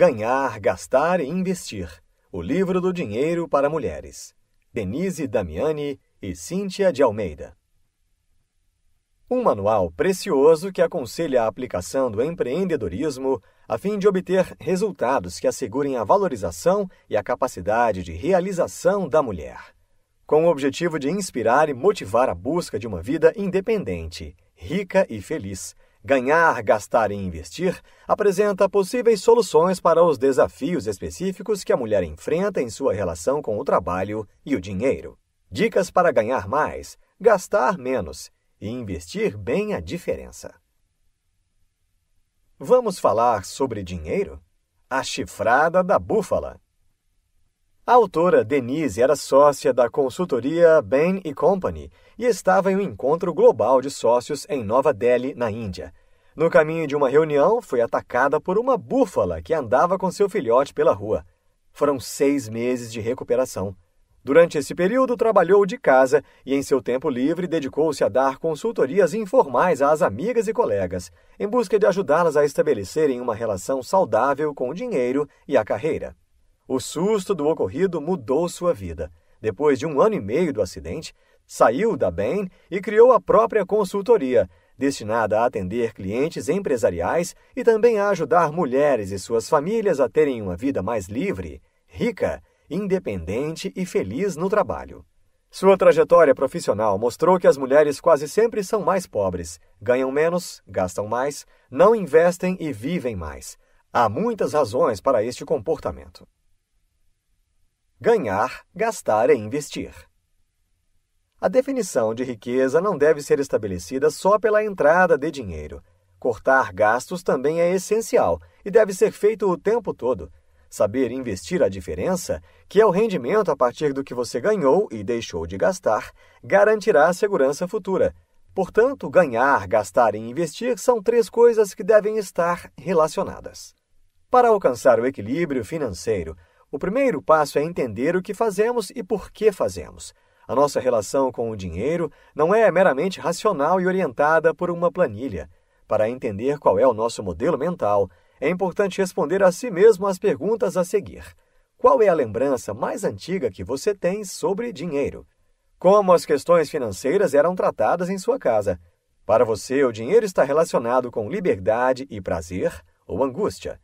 Ganhar, Gastar e Investir. O livro do dinheiro para mulheres. Denise Damiani e Cíntia de Almeida. Um manual precioso que aconselha a aplicação do empreendedorismo a fim de obter resultados que assegurem a valorização e a capacidade de realização da mulher. Com o objetivo de inspirar e motivar a busca de uma vida independente, rica e feliz, Ganhar, Gastar e Investir apresenta possíveis soluções para os desafios específicos que a mulher enfrenta em sua relação com o trabalho e o dinheiro. Dicas para ganhar mais, gastar menos e investir bem a diferença. Vamos falar sobre dinheiro? A chifrada da búfala. A autora Denise era sócia da consultoria Bain Company e estava em um encontro global de sócios em Nova Delhi, na Índia. No caminho de uma reunião, foi atacada por uma búfala que andava com seu filhote pela rua. Foram seis meses de recuperação. Durante esse período, trabalhou de casa e, em seu tempo livre, dedicou-se a dar consultorias informais às amigas e colegas, em busca de ajudá-las a estabelecerem uma relação saudável com o dinheiro e a carreira. O susto do ocorrido mudou sua vida. Depois de um ano e meio do acidente, saiu da Bain e criou a própria consultoria, destinada a atender clientes empresariais e também a ajudar mulheres e suas famílias a terem uma vida mais livre, rica, independente e feliz no trabalho. Sua trajetória profissional mostrou que as mulheres quase sempre são mais pobres, ganham menos, gastam mais, não investem e vivem mais. Há muitas razões para este comportamento ganhar, gastar e investir. A definição de riqueza não deve ser estabelecida só pela entrada de dinheiro. Cortar gastos também é essencial e deve ser feito o tempo todo. Saber investir a diferença, que é o rendimento a partir do que você ganhou e deixou de gastar, garantirá a segurança futura. Portanto, ganhar, gastar e investir são três coisas que devem estar relacionadas. Para alcançar o equilíbrio financeiro, o primeiro passo é entender o que fazemos e por que fazemos. A nossa relação com o dinheiro não é meramente racional e orientada por uma planilha. Para entender qual é o nosso modelo mental, é importante responder a si mesmo as perguntas a seguir. Qual é a lembrança mais antiga que você tem sobre dinheiro? Como as questões financeiras eram tratadas em sua casa? Para você, o dinheiro está relacionado com liberdade e prazer ou angústia?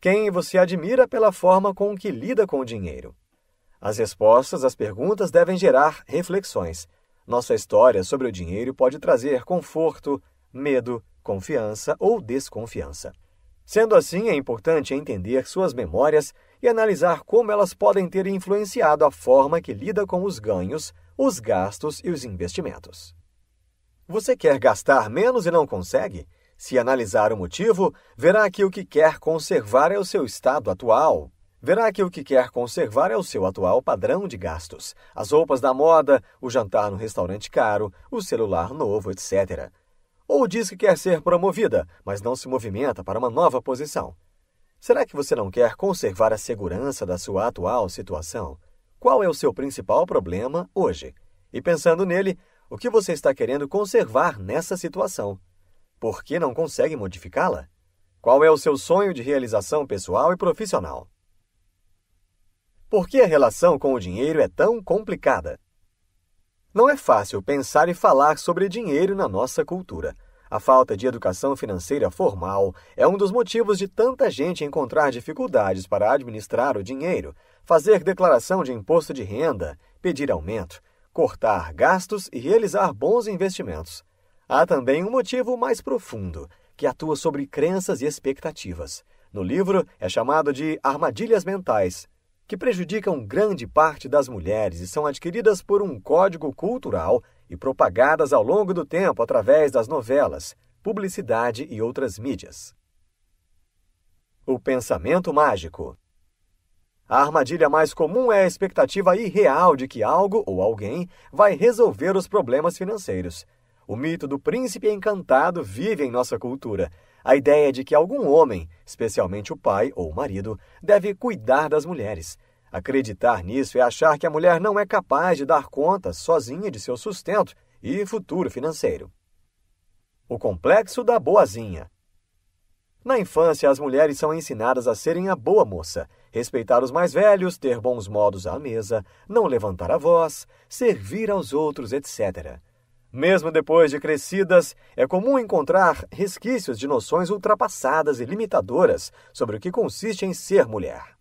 Quem você admira pela forma com que lida com o dinheiro? As respostas às perguntas devem gerar reflexões. Nossa história sobre o dinheiro pode trazer conforto, medo, confiança ou desconfiança. Sendo assim, é importante entender suas memórias e analisar como elas podem ter influenciado a forma que lida com os ganhos, os gastos e os investimentos. Você quer gastar menos e não consegue? Se analisar o motivo, verá que o que quer conservar é o seu estado atual. Verá que o que quer conservar é o seu atual padrão de gastos: as roupas da moda, o jantar no restaurante caro, o celular novo, etc. Ou diz que quer ser promovida, mas não se movimenta para uma nova posição. Será que você não quer conservar a segurança da sua atual situação? Qual é o seu principal problema hoje? E pensando nele, o que você está querendo conservar nessa situação? Por que não consegue modificá-la? Qual é o seu sonho de realização pessoal e profissional? Por que a relação com o dinheiro é tão complicada? Não é fácil pensar e falar sobre dinheiro na nossa cultura. A falta de educação financeira formal é um dos motivos de tanta gente encontrar dificuldades para administrar o dinheiro, fazer declaração de imposto de renda, pedir aumento, cortar gastos e realizar bons investimentos. Há também um motivo mais profundo, que atua sobre crenças e expectativas. No livro, é chamado de armadilhas mentais, que prejudicam grande parte das mulheres e são adquiridas por um código cultural e propagadas ao longo do tempo através das novelas, publicidade e outras mídias. O pensamento mágico. A armadilha mais comum é a expectativa irreal de que algo ou alguém vai resolver os problemas financeiros. O mito do príncipe encantado vive em nossa cultura. A ideia de que algum homem, especialmente o pai ou o marido, deve cuidar das mulheres. Acreditar nisso é achar que a mulher não é capaz de dar conta sozinha de seu sustento e futuro financeiro. O complexo da boazinha. Na infância, as mulheres são ensinadas a serem a boa moça, respeitar os mais velhos, ter bons modos à mesa, não levantar a voz, servir aos outros, etc. Mesmo depois de crescidas, é comum encontrar resquícios de noções ultrapassadas e limitadoras sobre o que consiste em ser mulher.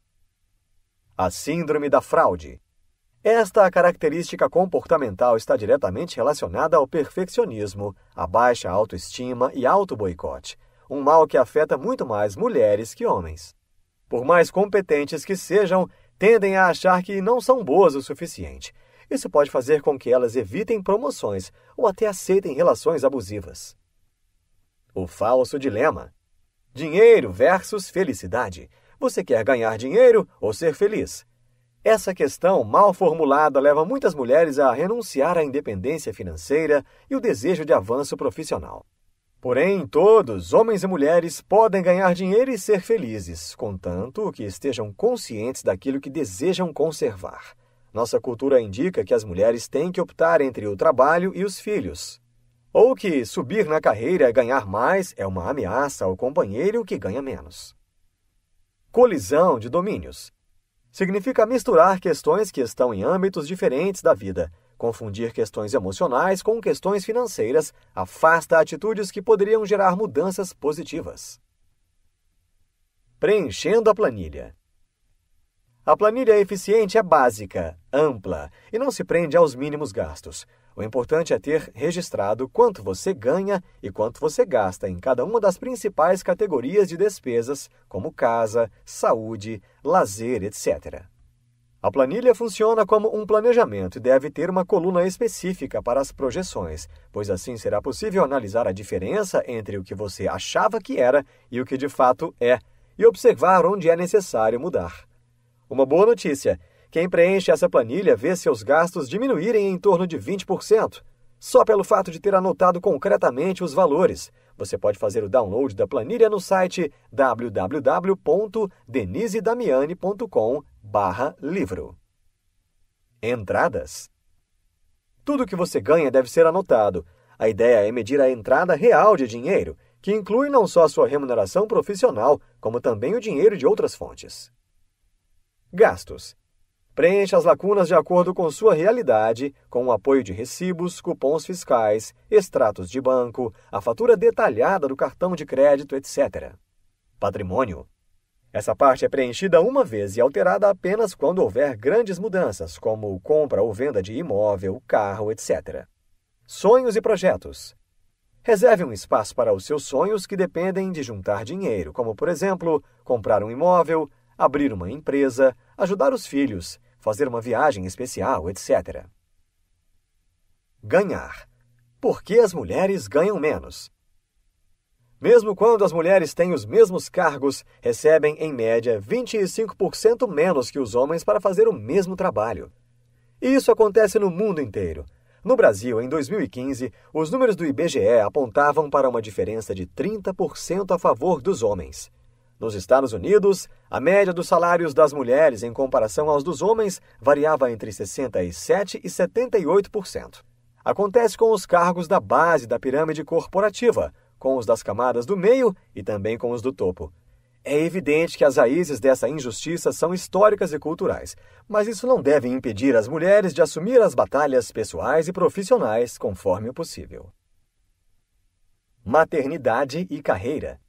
A Síndrome da Fraude. Esta característica comportamental está diretamente relacionada ao perfeccionismo, à baixa autoestima e auto-boicote, um mal que afeta muito mais mulheres que homens. Por mais competentes que sejam, tendem a achar que não são boas o suficiente isso pode fazer com que elas evitem promoções ou até aceitem relações abusivas. O falso dilema: dinheiro versus felicidade. Você quer ganhar dinheiro ou ser feliz? Essa questão mal formulada leva muitas mulheres a renunciar à independência financeira e o desejo de avanço profissional. Porém, todos, homens e mulheres, podem ganhar dinheiro e ser felizes, contanto que estejam conscientes daquilo que desejam conservar. Nossa cultura indica que as mulheres têm que optar entre o trabalho e os filhos. Ou que subir na carreira e ganhar mais é uma ameaça ao companheiro que ganha menos. Colisão de domínios significa misturar questões que estão em âmbitos diferentes da vida. Confundir questões emocionais com questões financeiras afasta atitudes que poderiam gerar mudanças positivas. Preenchendo a planilha. A planilha eficiente é básica, ampla e não se prende aos mínimos gastos. O importante é ter registrado quanto você ganha e quanto você gasta em cada uma das principais categorias de despesas, como casa, saúde, lazer, etc. A planilha funciona como um planejamento e deve ter uma coluna específica para as projeções, pois assim será possível analisar a diferença entre o que você achava que era e o que de fato é, e observar onde é necessário mudar. Uma boa notícia: quem preenche essa planilha vê seus gastos diminuírem em torno de 20%, só pelo fato de ter anotado concretamente os valores. Você pode fazer o download da planilha no site www.denisedamiani.com/livro. Entradas. Tudo que você ganha deve ser anotado. A ideia é medir a entrada real de dinheiro, que inclui não só a sua remuneração profissional, como também o dinheiro de outras fontes. Gastos. Preencha as lacunas de acordo com sua realidade, com o apoio de recibos, cupons fiscais, extratos de banco, a fatura detalhada do cartão de crédito, etc. Patrimônio. Essa parte é preenchida uma vez e alterada apenas quando houver grandes mudanças, como compra ou venda de imóvel, carro, etc. Sonhos e projetos. Reserve um espaço para os seus sonhos que dependem de juntar dinheiro, como, por exemplo, comprar um imóvel, abrir uma empresa, ajudar os filhos, fazer uma viagem especial, etc. Ganhar. Por que as mulheres ganham menos? Mesmo quando as mulheres têm os mesmos cargos, recebem, em média, 25% menos que os homens para fazer o mesmo trabalho. E isso acontece no mundo inteiro. No Brasil, em 2015, os números do IBGE apontavam para uma diferença de 30% a favor dos homens. Nos Estados Unidos, a média dos salários das mulheres em comparação aos dos homens variava entre 67% e 78%. Acontece com os cargos da base da pirâmide corporativa, com os das camadas do meio e também com os do topo. É evidente que as raízes dessa injustiça são históricas e culturais, mas isso não deve impedir as mulheres de assumir as batalhas pessoais e profissionais conforme o possível. Maternidade e carreira.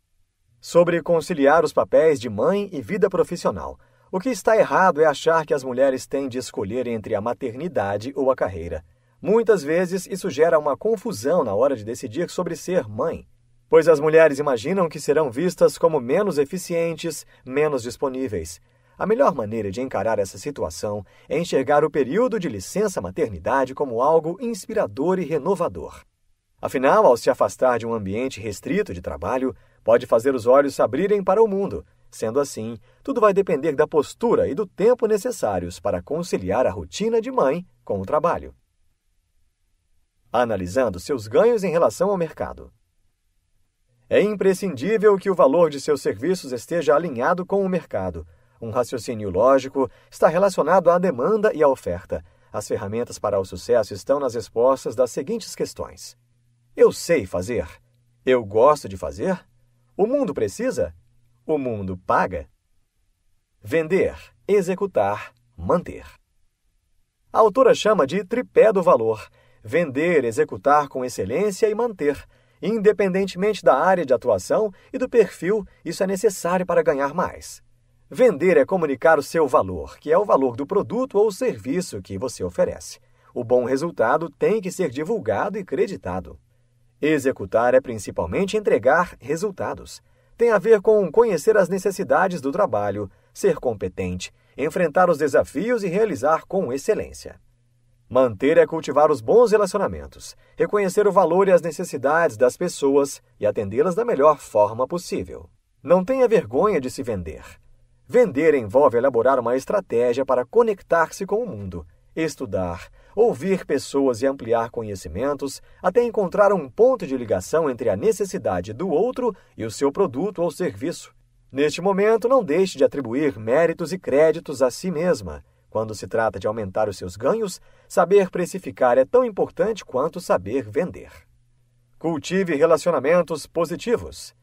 Sobre conciliar os papéis de mãe e vida profissional. O que está errado é achar que as mulheres têm de escolher entre a maternidade ou a carreira. Muitas vezes isso gera uma confusão na hora de decidir sobre ser mãe, pois as mulheres imaginam que serão vistas como menos eficientes, menos disponíveis. A melhor maneira de encarar essa situação é enxergar o período de licença maternidade como algo inspirador e renovador. Afinal, ao se afastar de um ambiente restrito de trabalho, pode fazer os olhos se abrirem para o mundo. Sendo assim, tudo vai depender da postura e do tempo necessários para conciliar a rotina de mãe com o trabalho. Analisando seus ganhos em relação ao mercado. É imprescindível que o valor de seus serviços esteja alinhado com o mercado. Um raciocínio lógico está relacionado à demanda e à oferta. As ferramentas para o sucesso estão nas respostas das seguintes questões: Eu sei fazer? Eu gosto de fazer? O mundo precisa? O mundo paga? Vender, executar, manter. A autora chama de tripé do valor: vender, executar com excelência e manter. Independentemente da área de atuação e do perfil, isso é necessário para ganhar mais. Vender é comunicar o seu valor, que é o valor do produto ou serviço que você oferece. O bom resultado tem que ser divulgado e creditado. Executar é principalmente entregar resultados. Tem a ver com conhecer as necessidades do trabalho, ser competente, enfrentar os desafios e realizar com excelência. Manter é cultivar os bons relacionamentos, reconhecer o valor e as necessidades das pessoas e atendê-las da melhor forma possível. Não tenha vergonha de se vender. Vender envolve elaborar uma estratégia para conectar-se com o mundo, estudar, ouvir pessoas e ampliar conhecimentos, até encontrar um ponto de ligação entre a necessidade do outro e o seu produto ou serviço. Neste momento, não deixe de atribuir méritos e créditos a si mesma. Quando se trata de aumentar os seus ganhos, saber precificar é tão importante quanto saber vender. Cultive relacionamentos positivos.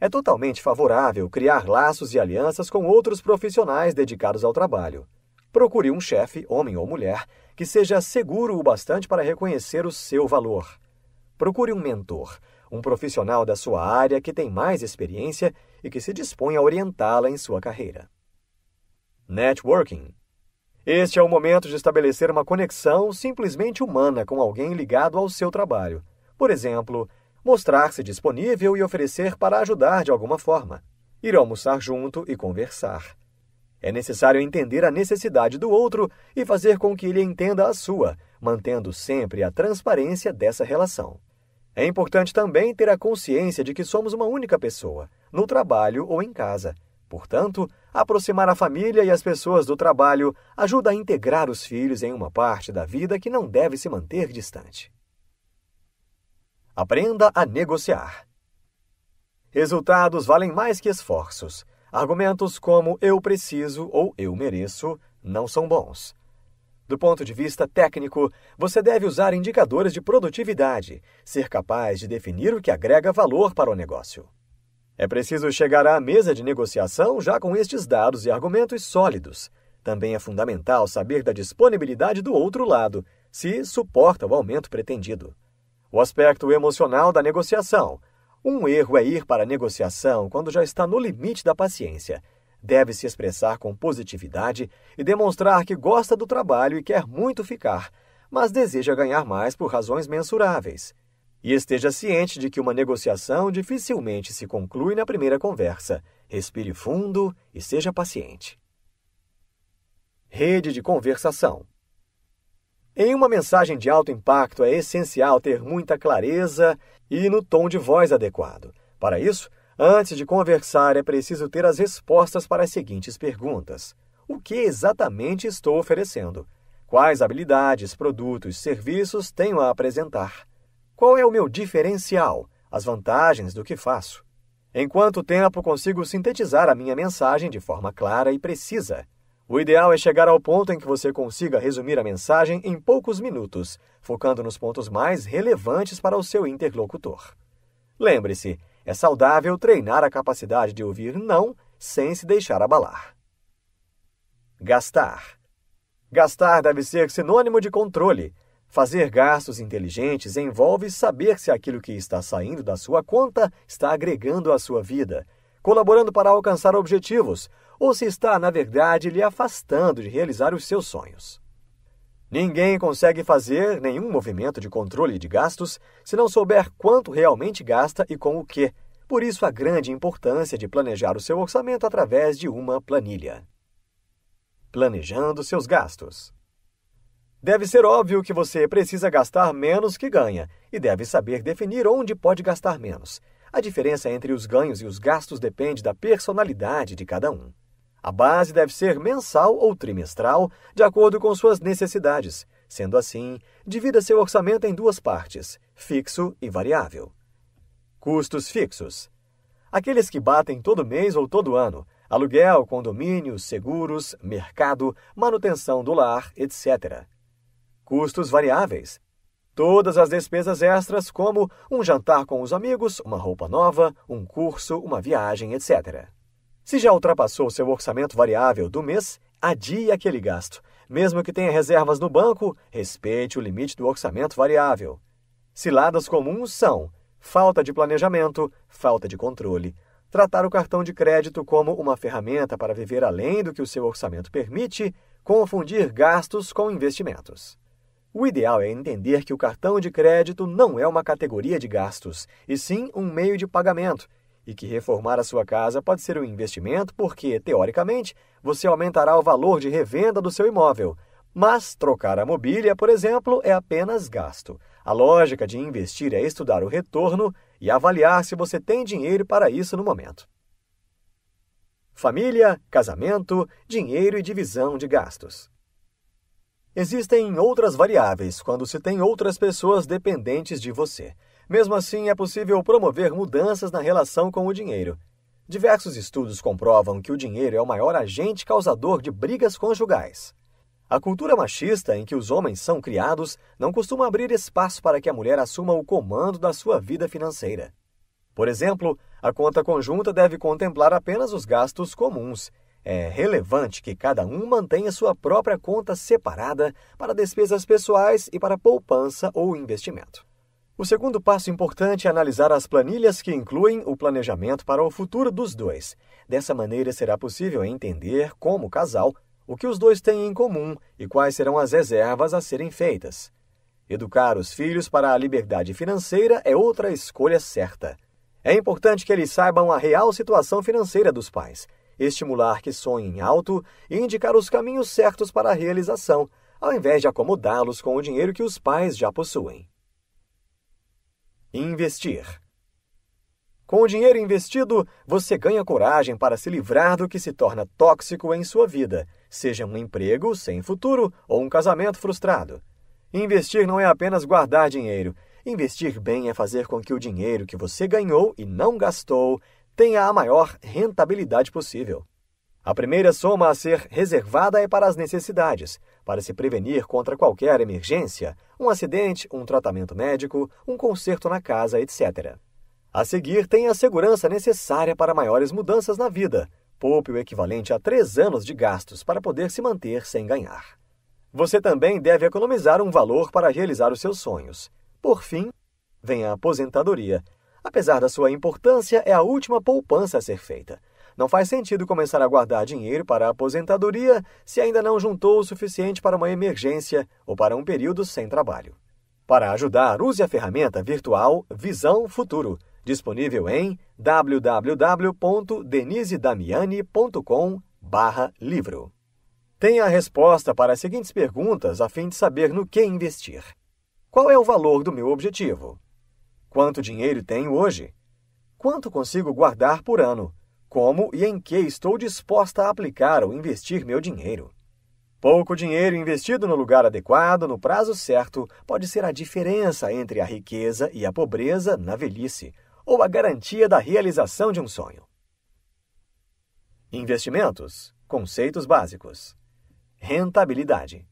É totalmente favorável criar laços e alianças com outros profissionais dedicados ao trabalho. Procure um chefe, homem ou mulher, que seja seguro o bastante para reconhecer o seu valor. Procure um mentor, um profissional da sua área que tem mais experiência e que se dispõe a orientá-la em sua carreira. Networking. Este é o momento de estabelecer uma conexão simplesmente humana com alguém ligado ao seu trabalho. Por exemplo, mostrar-se disponível e oferecer para ajudar de alguma forma, ir almoçar junto e conversar. É necessário entender a necessidade do outro e fazer com que ele entenda a sua, mantendo sempre a transparência dessa relação. É importante também ter a consciência de que somos uma única pessoa, no trabalho ou em casa. Portanto, aproximar a família e as pessoas do trabalho ajuda a integrar os filhos em uma parte da vida que não deve se manter distante. Aprenda a negociar. Resultados valem mais que esforços argumentos como eu preciso ou eu mereço não são bons. Do ponto de vista técnico, você deve usar indicadores de produtividade, ser capaz de definir o que agrega valor para o negócio. É preciso chegar à mesa de negociação já com estes dados e argumentos sólidos. Também é fundamental saber da disponibilidade do outro lado, se suporta o aumento pretendido. O aspecto emocional da negociação, um erro é ir para a negociação quando já está no limite da paciência. Deve se expressar com positividade e demonstrar que gosta do trabalho e quer muito ficar, mas deseja ganhar mais por razões mensuráveis. E esteja ciente de que uma negociação dificilmente se conclui na primeira conversa. Respire fundo e seja paciente. Rede de conversação. Em uma mensagem de alto impacto é essencial ter muita clareza e no tom de voz adequado. Para isso, antes de conversar, é preciso ter as respostas para as seguintes perguntas: O que exatamente estou oferecendo? Quais habilidades, produtos, serviços tenho a apresentar? Qual é o meu diferencial? As vantagens do que faço? Em quanto tempo consigo sintetizar a minha mensagem de forma clara e precisa? O ideal é chegar ao ponto em que você consiga resumir a mensagem em poucos minutos, focando nos pontos mais relevantes para o seu interlocutor. Lembre-se, é saudável treinar a capacidade de ouvir não sem se deixar abalar. Gastar. Gastar deve ser sinônimo de controle. Fazer gastos inteligentes envolve saber se aquilo que está saindo da sua conta está agregando à sua vida colaborando para alcançar objetivos, ou se está, na verdade, lhe afastando de realizar os seus sonhos. Ninguém consegue fazer nenhum movimento de controle de gastos se não souber quanto realmente gasta e com o que. Por isso, a grande importância de planejar o seu orçamento através de uma planilha. Planejando seus gastos. Deve ser óbvio que você precisa gastar menos que ganha e deve saber definir onde pode gastar menos, a diferença entre os ganhos e os gastos depende da personalidade de cada um. A base deve ser mensal ou trimestral, de acordo com suas necessidades. Sendo assim, divida seu orçamento em duas partes, fixo e variável. Custos fixos. Aqueles que batem todo mês ou todo ano, aluguel, condomínios, seguros, mercado, manutenção do lar, etc. Custos variáveis. Todas as despesas extras, como um jantar com os amigos, uma roupa nova, um curso, uma viagem, etc. Se já ultrapassou seu orçamento variável do mês, adie aquele gasto. Mesmo que tenha reservas no banco, respeite o limite do orçamento variável. Ciladas comuns são falta de planejamento, falta de controle, tratar o cartão de crédito como uma ferramenta para viver além do que o seu orçamento permite, confundir gastos com investimentos. O ideal é entender que o cartão de crédito não é uma categoria de gastos, e sim um meio de pagamento, e que reformar a sua casa pode ser um investimento porque, teoricamente, você aumentará o valor de revenda do seu imóvel. Mas trocar a mobília, por exemplo, é apenas gasto. A lógica de investir é estudar o retorno e avaliar se você tem dinheiro para isso no momento. Família, casamento, dinheiro e divisão de gastos. Existem outras variáveis quando se tem outras pessoas dependentes de você. Mesmo assim, é possível promover mudanças na relação com o dinheiro. Diversos estudos comprovam que o dinheiro é o maior agente causador de brigas conjugais. A cultura machista em que os homens são criados não costuma abrir espaço para que a mulher assuma o comando da sua vida financeira. Por exemplo, a conta conjunta deve contemplar apenas os gastos comuns é relevante que cada um mantenha sua própria conta separada para despesas pessoais e para poupança ou investimento. O segundo passo importante é analisar as planilhas que incluem o planejamento para o futuro dos dois. Dessa maneira, será possível entender, como casal, o que os dois têm em comum e quais serão as reservas a serem feitas. Educar os filhos para a liberdade financeira é outra escolha certa. É importante que eles saibam a real situação financeira dos pais estimular que sonhem alto e indicar os caminhos certos para a realização, ao invés de acomodá-los com o dinheiro que os pais já possuem. Investir. Com o dinheiro investido, você ganha coragem para se livrar do que se torna tóxico em sua vida, seja um emprego sem futuro ou um casamento frustrado. Investir não é apenas guardar dinheiro. Investir bem é fazer com que o dinheiro que você ganhou e não gastou tenha a maior rentabilidade possível. A primeira soma a ser reservada é para as necessidades, para se prevenir contra qualquer emergência, um acidente, um tratamento médico, um conserto na casa, etc. A seguir, tem a segurança necessária para maiores mudanças na vida. Poupe o equivalente a três anos de gastos para poder se manter sem ganhar. Você também deve economizar um valor para realizar os seus sonhos. Por fim, vem a aposentadoria, Apesar da sua importância, é a última poupança a ser feita. Não faz sentido começar a guardar dinheiro para a aposentadoria se ainda não juntou o suficiente para uma emergência ou para um período sem trabalho. Para ajudar, use a ferramenta virtual Visão Futuro, disponível em www.denisedamiani.com/livro. Tenha a resposta para as seguintes perguntas a fim de saber no que investir. Qual é o valor do meu objetivo? Quanto dinheiro tenho hoje? Quanto consigo guardar por ano? Como e em que estou disposta a aplicar ou investir meu dinheiro? Pouco dinheiro investido no lugar adequado, no prazo certo, pode ser a diferença entre a riqueza e a pobreza na velhice, ou a garantia da realização de um sonho. Investimentos conceitos básicos. Rentabilidade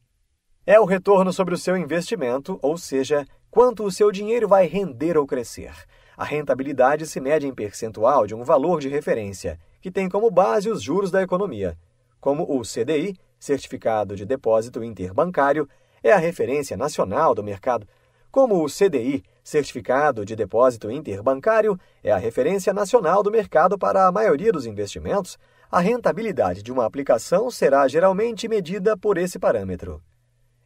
é o retorno sobre o seu investimento, ou seja, quanto o seu dinheiro vai render ou crescer. A rentabilidade se mede em percentual de um valor de referência, que tem como base os juros da economia. Como o CDI, Certificado de Depósito Interbancário, é a referência nacional do mercado. Como o CDI, Certificado de Depósito Interbancário, é a referência nacional do mercado para a maioria dos investimentos, a rentabilidade de uma aplicação será geralmente medida por esse parâmetro.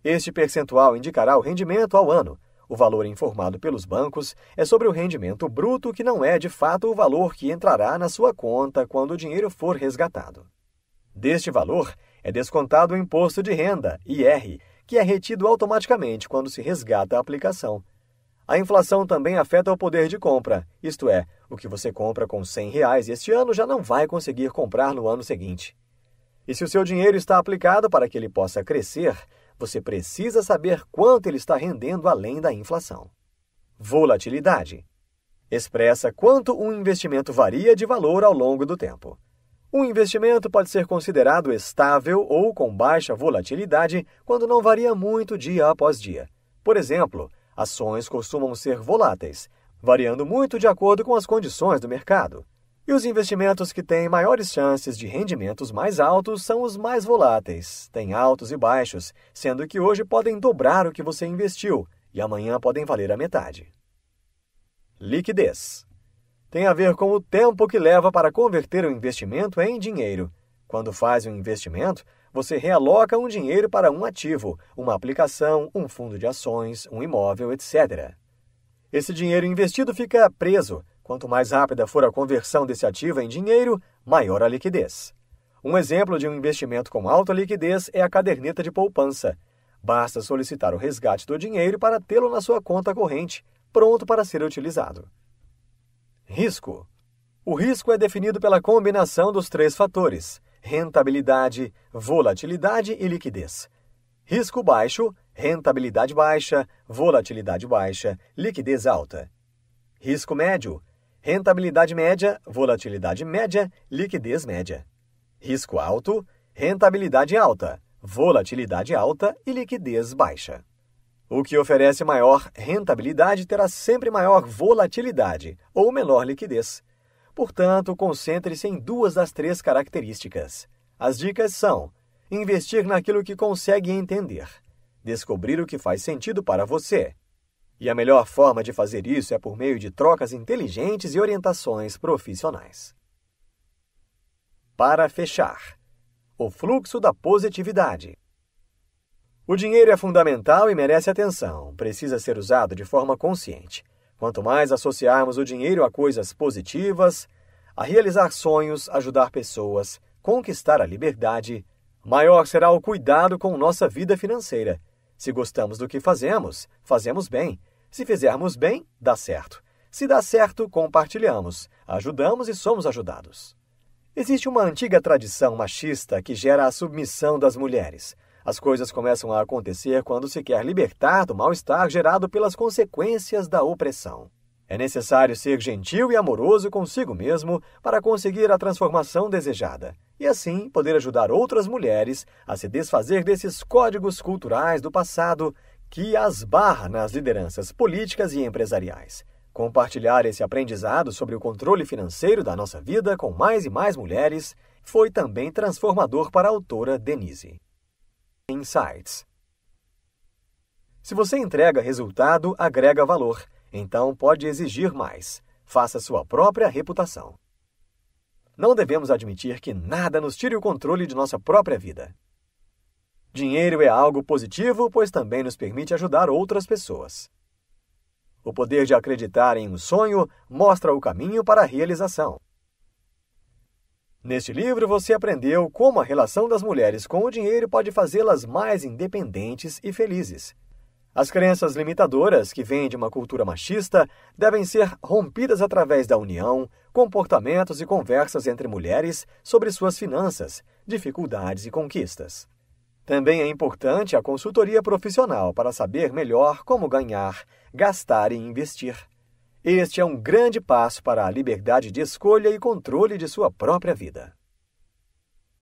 Este percentual indicará o rendimento ao ano, o valor informado pelos bancos é sobre o rendimento bruto, que não é de fato o valor que entrará na sua conta quando o dinheiro for resgatado. Deste valor é descontado o imposto de renda, IR, que é retido automaticamente quando se resgata a aplicação. A inflação também afeta o poder de compra, isto é, o que você compra com R$ 100 reais este ano já não vai conseguir comprar no ano seguinte. E se o seu dinheiro está aplicado para que ele possa crescer, você precisa saber quanto ele está rendendo além da inflação. Volatilidade expressa quanto um investimento varia de valor ao longo do tempo. Um investimento pode ser considerado estável ou com baixa volatilidade quando não varia muito dia após dia. Por exemplo, ações costumam ser voláteis, variando muito de acordo com as condições do mercado. E os investimentos que têm maiores chances de rendimentos mais altos são os mais voláteis, têm altos e baixos, sendo que hoje podem dobrar o que você investiu e amanhã podem valer a metade. Liquidez tem a ver com o tempo que leva para converter o investimento em dinheiro. Quando faz um investimento, você realoca um dinheiro para um ativo, uma aplicação, um fundo de ações, um imóvel, etc. Esse dinheiro investido fica preso, Quanto mais rápida for a conversão desse ativo em dinheiro, maior a liquidez. Um exemplo de um investimento com alta liquidez é a caderneta de poupança. Basta solicitar o resgate do dinheiro para tê-lo na sua conta corrente, pronto para ser utilizado. Risco: O risco é definido pela combinação dos três fatores: rentabilidade, volatilidade e liquidez. Risco baixo, rentabilidade baixa, volatilidade baixa, liquidez alta. Risco médio, rentabilidade média, volatilidade média, liquidez média. Risco alto, rentabilidade alta, volatilidade alta e liquidez baixa. O que oferece maior rentabilidade terá sempre maior volatilidade ou menor liquidez. Portanto, concentre-se em duas das três características. As dicas são: investir naquilo que consegue entender, descobrir o que faz sentido para você e a melhor forma de fazer isso é por meio de trocas inteligentes e orientações profissionais. Para fechar, o fluxo da positividade. O dinheiro é fundamental e merece atenção, precisa ser usado de forma consciente. Quanto mais associarmos o dinheiro a coisas positivas, a realizar sonhos, ajudar pessoas, conquistar a liberdade, maior será o cuidado com nossa vida financeira. Se gostamos do que fazemos, fazemos bem, se fizermos bem, dá certo. Se dá certo, compartilhamos, ajudamos e somos ajudados. Existe uma antiga tradição machista que gera a submissão das mulheres. As coisas começam a acontecer quando se quer libertar do mal-estar gerado pelas consequências da opressão. É necessário ser gentil e amoroso consigo mesmo para conseguir a transformação desejada e, assim, poder ajudar outras mulheres a se desfazer desses códigos culturais do passado que as barra nas lideranças políticas e empresariais. Compartilhar esse aprendizado sobre o controle financeiro da nossa vida com mais e mais mulheres foi também transformador para a autora Denise. Insights Se você entrega resultado, agrega valor, então pode exigir mais. Faça sua própria reputação. Não devemos admitir que nada nos tire o controle de nossa própria vida. Dinheiro é algo positivo, pois também nos permite ajudar outras pessoas. O poder de acreditar em um sonho mostra o caminho para a realização. Neste livro, você aprendeu como a relação das mulheres com o dinheiro pode fazê-las mais independentes e felizes. As crenças limitadoras que vêm de uma cultura machista devem ser rompidas através da união, comportamentos e conversas entre mulheres sobre suas finanças, dificuldades e conquistas. Também é importante a consultoria profissional para saber melhor como ganhar, gastar e investir. Este é um grande passo para a liberdade de escolha e controle de sua própria vida.